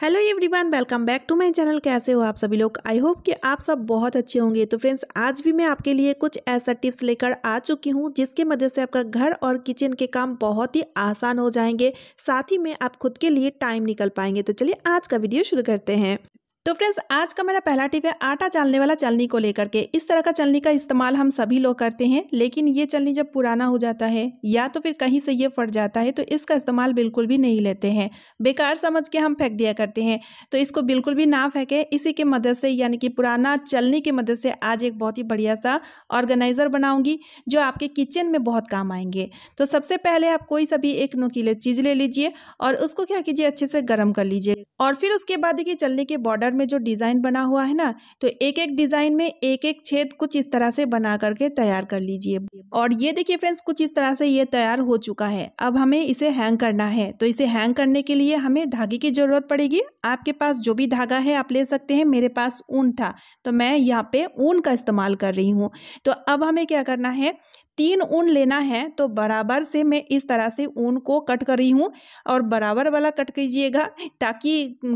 hello everyone welcome back to my channel कैसे हो आप सभी लोग आई होप कि आप सब बहुत अच्छे होंगे तो फ्रेंड्स आज भी मैं आपके लिए कुछ ऐसा टिप्स लेकर आ चुकी हूं जिसके मदद से आपका घर और किचन के काम बहुत ही आसान हो जाएंगे साथ ही में आप खुद के लिए टाइम निकल पाएंगे तो चलिए आज का वीडियो शुरू करते हैं तो फ्रेंड्स आज का मेरा पहला टिप है आटा चालने वाला चलनी को लेकर के इस तरह का चलनी का इस्तेमाल हम सभी लोग करते हैं लेकिन ये चलनी जब पुराना हो जाता है या तो फिर कहीं से ये फट जाता है तो इसका इस्तेमाल बिल्कुल भी नहीं लेते हैं बेकार समझ के हम फेंक दिया करते हैं तो इसको बिल्कुल भी ना फेंके इसी के मदद से यानी कि पुराना चलनी की मदद से आज एक बहुत ही बढ़िया सा ऑर्गेनाइज़र बनाऊँगी जो आपके किचन में बहुत काम आएंगे तो सबसे पहले आप कोई सा भी एक नुकीले चीज़ ले लीजिए और उसको क्या कीजिए अच्छे से गर्म कर लीजिए और फिर उसके बाद देखिए चलने के बॉर्डर बॉर्डर में जो डिज़ाइन बना हुआ है ना तो एक एक डिज़ाइन में एक एक छेद कुछ इस तरह से बना करके तैयार कर लीजिए और ये देखिए फ्रेंड्स कुछ इस तरह से ये तैयार हो चुका है अब हमें इसे हैंग करना है तो इसे हैंग करने के लिए हमें धागे की ज़रूरत पड़ेगी आपके पास जो भी धागा है आप ले सकते हैं मेरे पास ऊन था तो मैं यहाँ पर ऊन का इस्तेमाल कर रही हूँ तो अब हमें क्या करना है तीन ऊन लेना है तो बराबर से मैं इस तरह से ऊन को कट कर रही हूँ और बराबर वाला कट कीजिएगा ताकि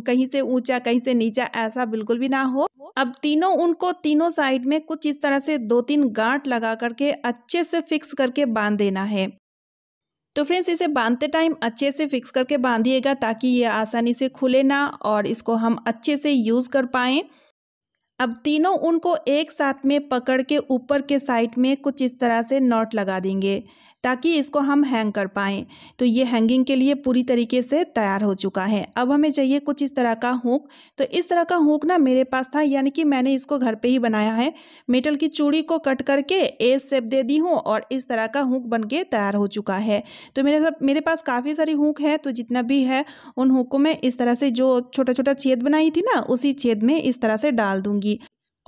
कहीं से ऊंचा कहीं से नीचा ऐसा बिल्कुल भी ना हो अब तीनों ऊन को तीनों साइड में कुछ इस तरह से दो तीन गांठ लगा करके अच्छे से फिक्स करके बांध देना है तो फ्रेंड्स इसे बांधते टाइम अच्छे से फिक्स करके बांधिएगा ताकि ये आसानी से खुले ना और इसको हम अच्छे से यूज़ कर पाएँ अब तीनों उनको एक साथ में पकड़ के ऊपर के साइड में कुछ इस तरह से नॉट लगा देंगे ताकि इसको हम हैंग कर पाएँ तो ये हैंगिंग के लिए पूरी तरीके से तैयार हो चुका है अब हमें चाहिए कुछ इस तरह का हुक तो इस तरह का हुक ना मेरे पास था यानी कि मैंने इसको घर पे ही बनाया है मेटल की चूड़ी को कट करके ए सेप दे दी हूँ और इस तरह का हुक बन के तैयार हो चुका है तो मेरे सब मेरे पास काफ़ी सारी हुक है तो जितना भी है उन हुक को मैं इस तरह से जो छोटा छोटा छेद बनाई थी ना उसी छेद में इस तरह से डाल दूंगी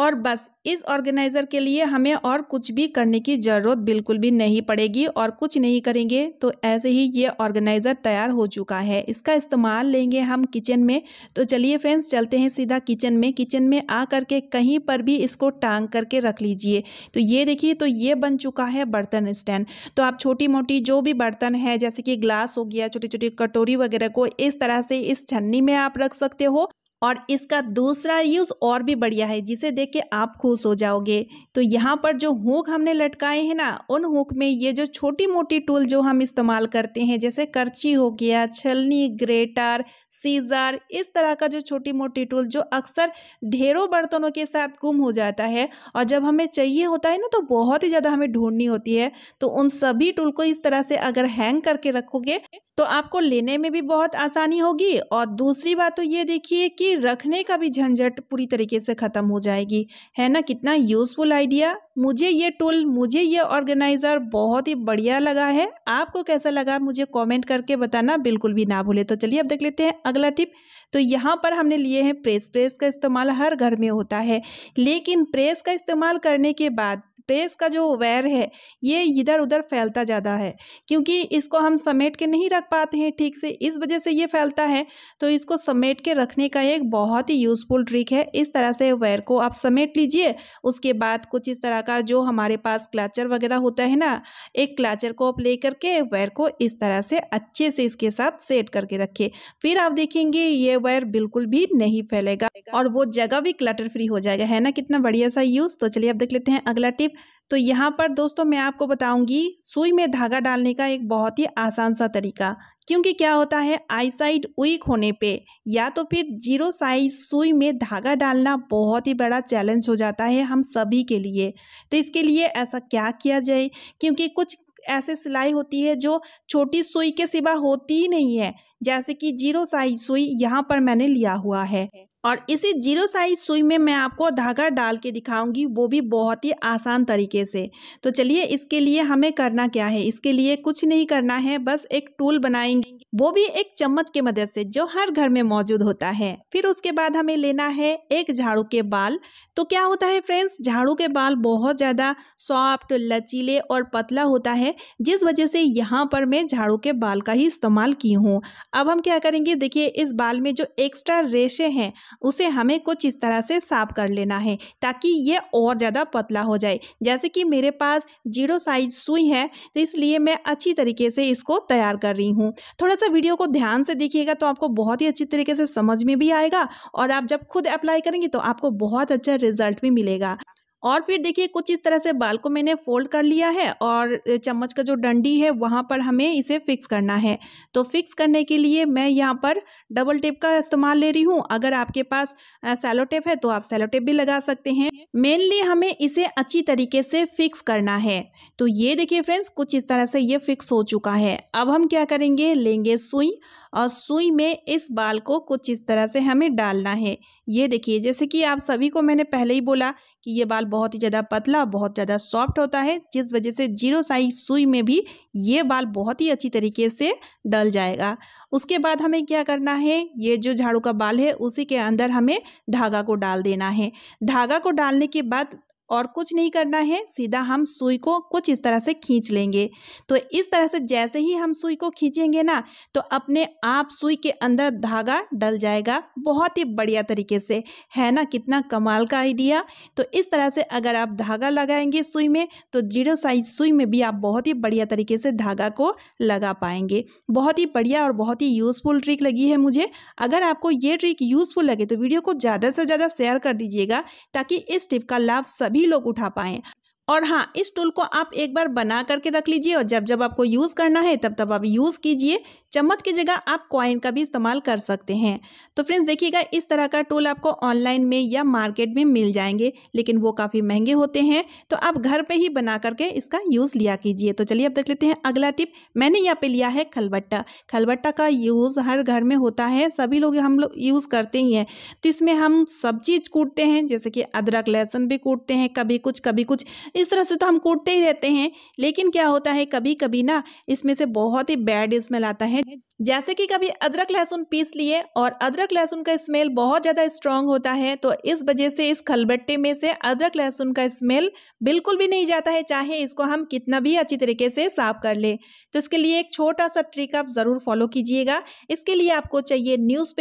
और बस इस ऑर्गेनाइज़र के लिए हमें और कुछ भी करने की ज़रूरत बिल्कुल भी नहीं पड़ेगी और कुछ नहीं करेंगे तो ऐसे ही ये ऑर्गेनाइज़र तैयार हो चुका है इसका इस्तेमाल लेंगे हम किचन में तो चलिए फ्रेंड्स चलते हैं सीधा किचन में किचन में आ करके कहीं पर भी इसको टांग करके रख लीजिए तो ये देखिए तो ये बन चुका है बर्तन स्टैंड तो आप छोटी मोटी जो भी बर्तन है जैसे कि ग्लास हो गया छोटी छोटी कटोरी वगैरह को इस तरह से इस छन्नी में आप रख सकते हो और इसका दूसरा यूज़ और भी बढ़िया है जिसे देख के आप खुश हो जाओगे तो यहाँ पर जो हुक हमने लटकाए हैं ना उन हुक में ये जो छोटी मोटी टूल जो हम इस्तेमाल करते हैं जैसे करची हो गया छलनी ग्रेटर सीज़र इस तरह का जो छोटी मोटी टूल जो अक्सर ढेरों बर्तनों के साथ गुम हो जाता है और जब हमें चाहिए होता है ना तो बहुत ही ज़्यादा हमें ढूंढनी होती है तो उन सभी टूल को इस तरह से अगर हैंग करके रखोगे तो आपको लेने में भी बहुत आसानी होगी और दूसरी बात तो ये देखिए कि रखने का भी झंझट पूरी तरीके से ख़त्म हो जाएगी है ना कितना यूज़फुल आइडिया मुझे ये टूल मुझे ये ऑर्गेनाइज़र बहुत ही बढ़िया लगा है आपको कैसा लगा मुझे कमेंट करके बताना बिल्कुल भी ना भूले तो चलिए अब देख लेते हैं अगला टिप तो यहाँ पर हमने लिए हैं प्रेस प्रेस का इस्तेमाल हर घर में होता है लेकिन प्रेस का इस्तेमाल करने के बाद प्रेस का जो वेयर है ये इधर उधर फैलता ज़्यादा है क्योंकि इसको हम समेट के नहीं रख पाते हैं ठीक से इस वजह से ये फैलता है तो इसको समेट के रखने का एक बहुत ही यूज़फुल ट्रिक है इस तरह से वैर को आप समेट लीजिए उसके बाद कुछ इस तरह का जो हमारे पास क्लाचर वगैरह होता है ना एक क्लाचर को आप ले करके वायर को इस तरह से अच्छे से इसके साथ सेट करके रखिए फिर आप देखेंगे ये वायर बिल्कुल भी नहीं फैलेगा और वो जगह भी क्लटर फ्री हो जाएगा है ना कितना बढ़िया सा यूज़ तो चलिए अब देख लेते हैं अगला टिप तो यहाँ पर दोस्तों मैं आपको बताऊंगी सुई में धागा डालने का एक बहुत ही आसान सा तरीका क्योंकि क्या होता है आई साइड वीक होने पे या तो फिर जीरो साइज सुई में धागा डालना बहुत ही बड़ा चैलेंज हो जाता है हम सभी के लिए तो इसके लिए ऐसा क्या किया जाए क्योंकि कुछ ऐसे सिलाई होती है जो छोटी सुई के सिवा होती ही नहीं है जैसे कि जीरो साइज सुई यहाँ पर मैंने लिया हुआ है और इसी जीरो साइज सुई में मैं आपको धागा डाल के दिखाऊंगी वो भी बहुत ही आसान तरीके से तो चलिए इसके लिए हमें करना क्या है इसके लिए कुछ नहीं करना है बस एक टूल बनाएंगे वो भी एक चम्मच के मदद से जो हर घर में मौजूद होता है फिर उसके बाद हमें लेना है एक झाड़ू के बाल तो क्या होता है फ्रेंड्स झाड़ू के बाल बहुत ज़्यादा सॉफ्ट लचीले और पतला होता है जिस वजह से यहाँ पर मैं झाड़ू के बाल का ही इस्तेमाल की हूँ अब हम क्या करेंगे देखिए इस बाल में जो एक्स्ट्रा रेशे हैं उसे हमें कुछ इस तरह से साफ कर लेना है ताकि ये और ज़्यादा पतला हो जाए जैसे कि मेरे पास जीरो साइज सुई है तो इसलिए मैं अच्छी तरीके से इसको तैयार कर रही हूँ थोड़ा सा वीडियो को ध्यान से देखिएगा तो आपको बहुत ही अच्छी तरीके से समझ में भी आएगा और आप जब खुद अप्लाई करेंगे तो आपको बहुत अच्छा रिजल्ट भी मिलेगा और फिर देखिए कुछ इस तरह से बाल को मैंने फोल्ड कर लिया है और चम्मच का जो डंडी है वहाँ पर हमें इसे फिक्स करना है तो फिक्स करने के लिए मैं यहाँ पर डबल टेप का इस्तेमाल ले रही हूँ अगर आपके पास सैलो टेप है तो आप सैलो टेप भी लगा सकते हैं मेनली हमें इसे अच्छी तरीके से फिक्स करना है तो ये देखिए फ्रेंड्स कुछ इस तरह से ये फिक्स हो चुका है अब हम क्या करेंगे लेंगे सुई और सुई में इस बाल को कुछ इस तरह से हमें डालना है ये देखिए जैसे कि आप सभी को मैंने पहले ही बोला कि ये बाल बहुत ही ज़्यादा पतला बहुत ज़्यादा सॉफ्ट होता है जिस वजह से जीरो साइज सुई में भी ये बाल बहुत ही अच्छी तरीके से डल जाएगा उसके बाद हमें क्या करना है ये जो झाड़ू का बाल है उसी के अंदर हमें धागा को डाल देना है धागा को डालने के बाद और कुछ नहीं करना है सीधा हम सुई को कुछ इस तरह से खींच लेंगे तो इस तरह से जैसे ही हम सुई को खींचेंगे ना तो अपने आप सुई के अंदर धागा डल जाएगा बहुत ही बढ़िया तरीके से है ना कितना कमाल का आइडिया तो इस तरह से अगर आप धागा लगाएंगे सुई में तो जीरो साइज सुई में भी आप बहुत ही बढ़िया तरीके से धागा को लगा पाएंगे बहुत ही बढ़िया और बहुत ही यूज़फुल ट्रिक लगी है मुझे अगर आपको ये ट्रिक यूज़फुल लगे तो वीडियो को ज़्यादा से ज़्यादा शेयर कर दीजिएगा ताकि इस टिप का लाभ सभी सभी लोग उठा पाए और हाँ इस टूल को आप एक बार बना करके रख लीजिए और जब जब आपको यूज़ करना है तब तब आप यूज़ कीजिए चम्मच की जगह आप कॉइन का भी इस्तेमाल कर सकते हैं तो फ्रेंड्स देखिएगा इस तरह का टूल आपको ऑनलाइन में या मार्केट में मिल जाएंगे लेकिन वो काफ़ी महंगे होते हैं तो आप घर पर ही बना करके इसका यूज़ लिया कीजिए तो चलिए अब देख लेते हैं अगला टिप मैंने यहाँ पे लिया है खलबट्टा खलबट्टा का यूज़ हर घर में होता है सभी लोग हम लोग यूज़ करते ही हैं तो इसमें हम सब चीज़ कूटते हैं जैसे कि अदरक लहसुन भी कूटते हैं कभी कुछ कभी कुछ इस तरह से तो हम कूटते ही रहते हैं लेकिन क्या होता है कभी कभी ना इसमें से बहुत ही बैड स्मेल आता है हैं जैसे कि कभी अदरक लहसुन पीस लिए और अदरक लहसुन का स्मेल बहुत ज़्यादा स्ट्रांग होता है तो इस वजह से इस खलबट्टे में से अदरक लहसुन का स्मेल बिल्कुल भी नहीं जाता है चाहे इसको हम कितना भी अच्छी तरीके से साफ कर ले तो इसके लिए एक छोटा सा ट्रिक आप ज़रूर फॉलो कीजिएगा इसके लिए आपको चाहिए न्यूज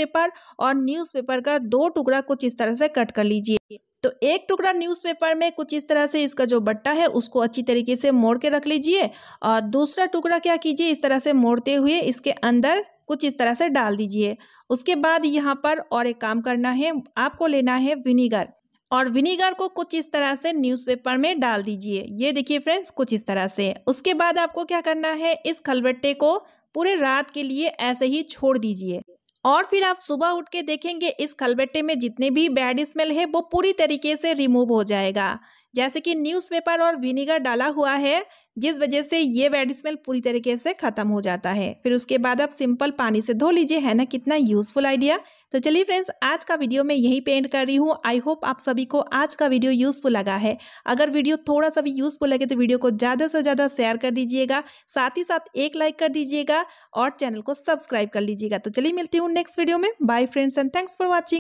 और न्यूज का दो टुकड़ा कुछ इस तरह से कट कर लीजिए तो एक टुकड़ा न्यूज़पेपर में कुछ इस तरह से इसका जो बट्टा है उसको अच्छी तरीके से मोड़ के रख लीजिए और दूसरा टुकड़ा क्या कीजिए इस तरह से मोड़ते हुए इसके अंदर कुछ इस तरह से डाल दीजिए उसके बाद यहाँ पर और एक काम करना है आपको लेना है विनीगर और विनीगर को कुछ इस तरह से न्यूज़पेपर में डाल दीजिए ये देखिए फ्रेंड्स कुछ इस तरह से उसके बाद आपको क्या करना है इस खलबट्टे को पूरे रात के लिए ऐसे ही छोड़ दीजिए और फिर आप सुबह उठ के देखेंगे इस खलबट्टे में जितने भी बैड स्मेल है वो पूरी तरीके से रिमूव हो जाएगा जैसे कि न्यूज़पेपर और विनीगर डाला हुआ है जिस वजह से ये बैड स्मेल पूरी तरीके से ख़त्म हो जाता है फिर उसके बाद आप सिंपल पानी से धो लीजिए है ना कितना यूज़फुल आइडिया तो चलिए फ्रेंड्स आज का वीडियो मैं यही पे एंड कर रही हूँ आई होप आप सभी को आज का वीडियो यूज़फुल लगा है अगर वीडियो थोड़ा सा भी यूज़फुल लगे तो वीडियो को ज़्यादा से ज़्यादा शेयर कर दीजिएगा साथ ही साथ एक लाइक कर दीजिएगा और चैनल को सब्सक्राइब कर लीजिएगा तो चलिए मिलती हूँ नेक्स्ट वीडियो में bye friends and thanks for watching